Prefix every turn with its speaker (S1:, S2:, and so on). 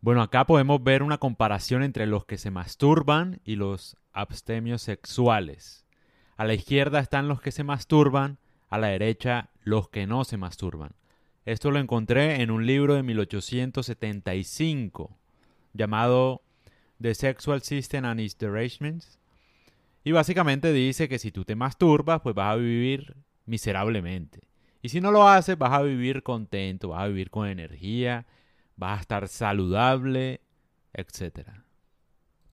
S1: Bueno, acá podemos ver una comparación entre los que se masturban y los abstemios sexuales. A la izquierda están los que se masturban, a la derecha los que no se masturban. Esto lo encontré en un libro de 1875 llamado The Sexual System and Its Derangements. Y básicamente dice que si tú te masturbas, pues vas a vivir miserablemente. Y si no lo haces, vas a vivir contento, vas a vivir con energía va a estar saludable, etcétera.